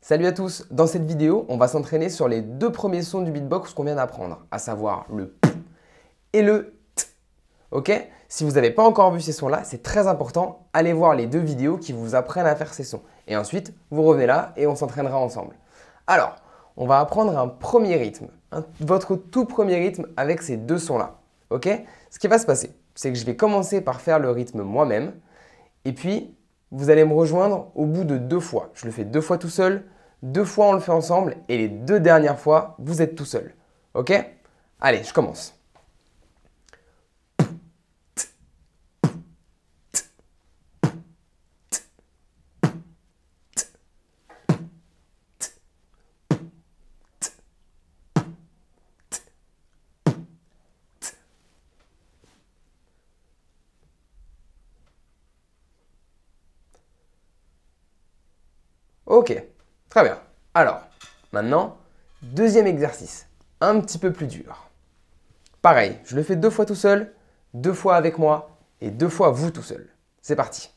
Salut à tous Dans cette vidéo, on va s'entraîner sur les deux premiers sons du beatbox qu'on vient d'apprendre, à savoir le P et le T. Ok Si vous n'avez pas encore vu ces sons-là, c'est très important, allez voir les deux vidéos qui vous apprennent à faire ces sons. Et ensuite, vous revenez là et on s'entraînera ensemble. Alors, on va apprendre un premier rythme votre tout premier rythme avec ces deux sons-là. Ok Ce qui va se passer, c'est que je vais commencer par faire le rythme moi-même, et puis vous allez me rejoindre au bout de deux fois. Je le fais deux fois tout seul, deux fois on le fait ensemble, et les deux dernières fois, vous êtes tout seul. Ok Allez, je commence. Ok, très bien. Alors, maintenant, deuxième exercice, un petit peu plus dur. Pareil, je le fais deux fois tout seul, deux fois avec moi et deux fois vous tout seul. C'est parti.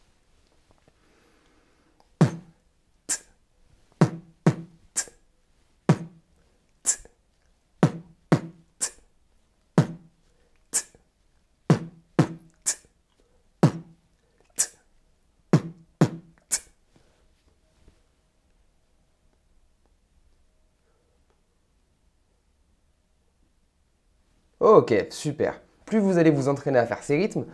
Ok, super. Plus vous allez vous entraîner à faire ces rythmes,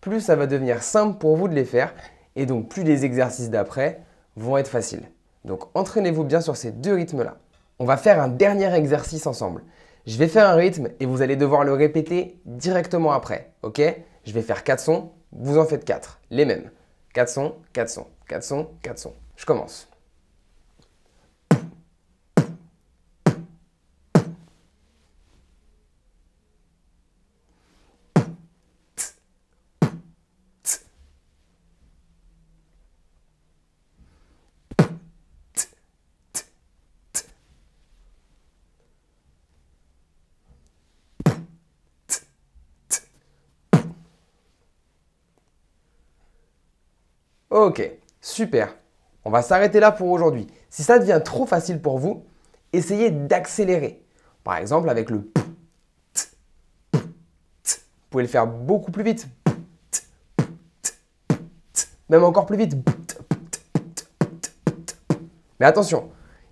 plus ça va devenir simple pour vous de les faire, et donc plus les exercices d'après vont être faciles. Donc entraînez-vous bien sur ces deux rythmes-là. On va faire un dernier exercice ensemble. Je vais faire un rythme et vous allez devoir le répéter directement après, ok Je vais faire 4 sons, vous en faites 4, les mêmes. 4 sons, 4 sons, 4 sons, 4 sons. Je commence. Ok, super. On va s'arrêter là pour aujourd'hui. Si ça devient trop facile pour vous, essayez d'accélérer. Par exemple, avec le t, Vous pouvez le faire beaucoup plus vite. Même encore plus vite. Mais attention,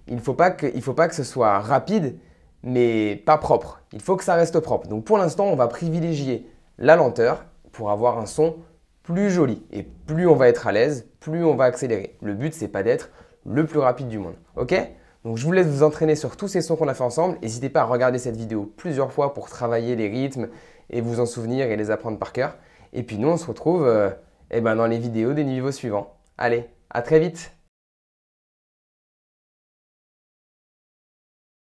il ne faut, faut pas que ce soit rapide, mais pas propre. Il faut que ça reste propre. Donc pour l'instant, on va privilégier la lenteur pour avoir un son plus joli. Et plus on va être à l'aise, plus on va accélérer. Le but, c'est pas d'être le plus rapide du monde. Ok donc je vous laisse vous entraîner sur tous ces sons qu'on a fait ensemble. N'hésitez pas à regarder cette vidéo plusieurs fois pour travailler les rythmes et vous en souvenir et les apprendre par cœur. Et puis nous, on se retrouve euh, eh ben, dans les vidéos des niveaux suivants. Allez, à très vite